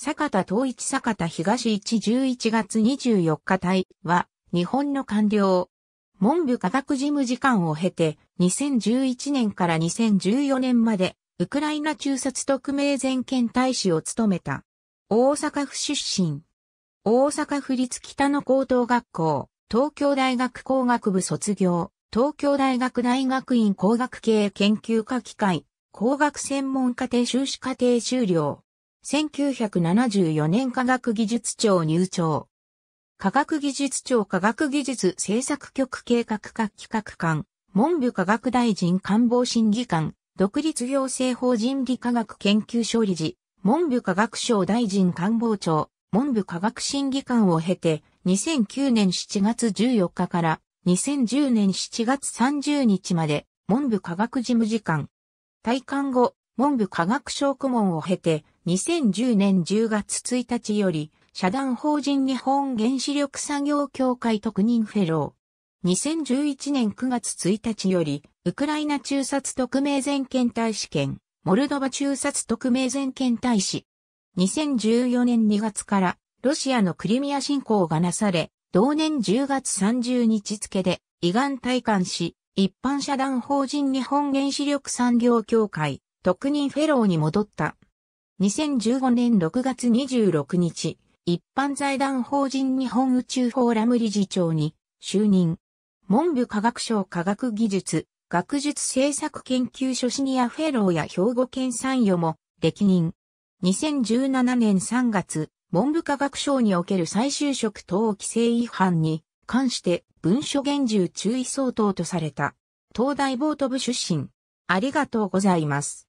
坂田東一坂田東一11月24日隊は、日本の官僚。文部科学事務次官を経て、2011年から2014年まで、ウクライナ中殺特命全権大使を務めた。大阪府出身。大阪府立北野高等学校、東京大学工学部卒業、東京大学大学院工学系研究科機械、工学専門家庭修士課程修了。1974年科学技術庁入庁。科学技術庁科学技術政策局計画課企画官、文部科学大臣官房審議官、独立行政法人理科学研究所理事、文部科学省大臣官房長、文部科学審議官を経て、2009年7月14日から2010年7月30日まで、文部科学事務次官。退官後、文部科学省顧問を経て、2010年10月1日より、社団法人日本原子力産業協会特任フェロー。2011年9月1日より、ウクライナ中殺特命全権大使兼、モルドバ中殺特命全権大使。2014年2月から、ロシアのクリミア侵攻がなされ、同年10月30日付で、胃がん体感し、一般社団法人日本原子力産業協会、特任フェローに戻った。2015年6月26日、一般財団法人日本宇宙フォーラム理事長に就任。文部科学省科学技術、学術政策研究所シニアフェローや兵庫県参与も歴任。2017年3月、文部科学省における再就職等規制違反に関して文書厳重注意相当とされた。東大ボート部出身。ありがとうございます。